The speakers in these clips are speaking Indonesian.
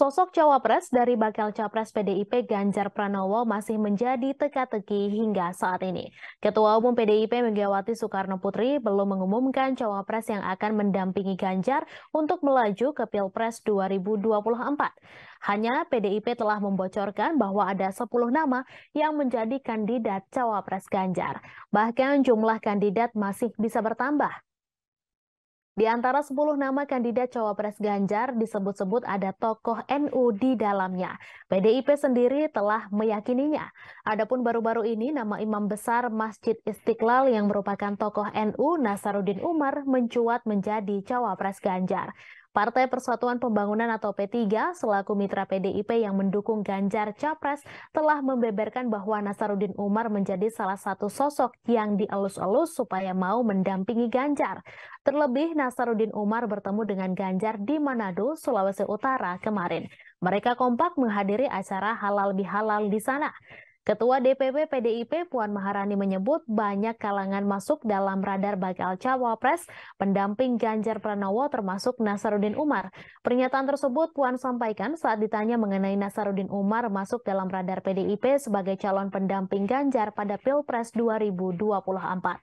Sosok cawapres dari bakal capres PDIP Ganjar Pranowo masih menjadi teka-teki hingga saat ini. Ketua Umum PDIP Megawati Soekarno Putri belum mengumumkan cawapres yang akan mendampingi Ganjar untuk melaju ke Pilpres 2024. Hanya PDIP telah membocorkan bahwa ada 10 nama yang menjadi kandidat cawapres Ganjar. Bahkan jumlah kandidat masih bisa bertambah. Di antara 10 nama kandidat cawapres Ganjar disebut-sebut ada tokoh NU di dalamnya. PDIP sendiri telah meyakininya. Adapun baru-baru ini nama imam besar Masjid Istiqlal yang merupakan tokoh NU Nasaruddin Umar mencuat menjadi cawapres Ganjar. Partai Persatuan Pembangunan atau P3 selaku mitra PDIP yang mendukung Ganjar Capres telah membeberkan bahwa Nasaruddin Umar menjadi salah satu sosok yang dielus-elus supaya mau mendampingi Ganjar. Terlebih Nasaruddin Umar bertemu dengan Ganjar di Manado, Sulawesi Utara kemarin. Mereka kompak menghadiri acara halal bihalal di sana. Ketua DPP PDIP Puan Maharani menyebut banyak kalangan masuk dalam radar bakal cawapres pendamping Ganjar Pranowo termasuk Nasaruddin Umar. Pernyataan tersebut Puan sampaikan saat ditanya mengenai Nasaruddin Umar masuk dalam radar PDIP sebagai calon pendamping Ganjar pada Pilpres 2024.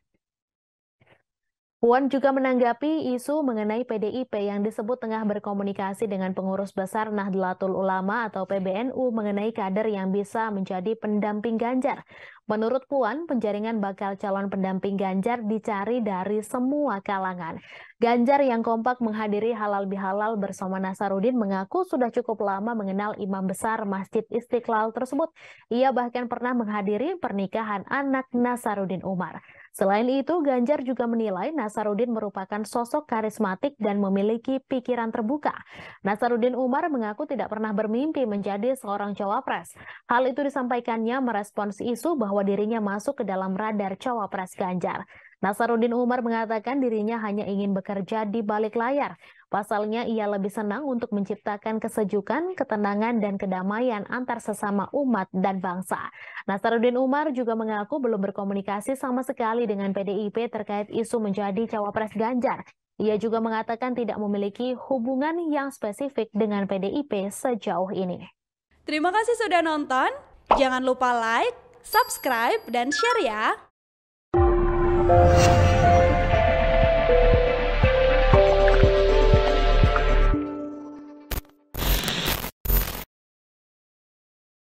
Puan juga menanggapi isu mengenai PDIP yang disebut tengah berkomunikasi dengan pengurus besar Nahdlatul Ulama atau PBNU mengenai kader yang bisa menjadi pendamping Ganjar. Menurut Puan, penjaringan bakal calon pendamping Ganjar dicari dari semua kalangan. Ganjar yang kompak menghadiri halal bihalal bersama Nasarudin mengaku sudah cukup lama mengenal imam besar Masjid Istiqlal tersebut. Ia bahkan pernah menghadiri pernikahan anak Nasarudin Umar. Selain itu, Ganjar juga menilai Nasaruddin merupakan sosok karismatik dan memiliki pikiran terbuka. Nasaruddin Umar mengaku tidak pernah bermimpi menjadi seorang cawapres. Hal itu disampaikannya merespons isu bahwa dirinya masuk ke dalam radar cawapres Ganjar. Nasaruddin Umar mengatakan dirinya hanya ingin bekerja di balik layar Pasalnya, ia lebih senang untuk menciptakan kesejukan, ketenangan, dan kedamaian antar sesama umat dan bangsa. Nasaruddin Umar juga mengaku belum berkomunikasi sama sekali dengan PDIP terkait isu menjadi cawapres Ganjar. Ia juga mengatakan tidak memiliki hubungan yang spesifik dengan PDIP sejauh ini. Terima kasih sudah nonton. Jangan lupa like, subscribe, dan share ya.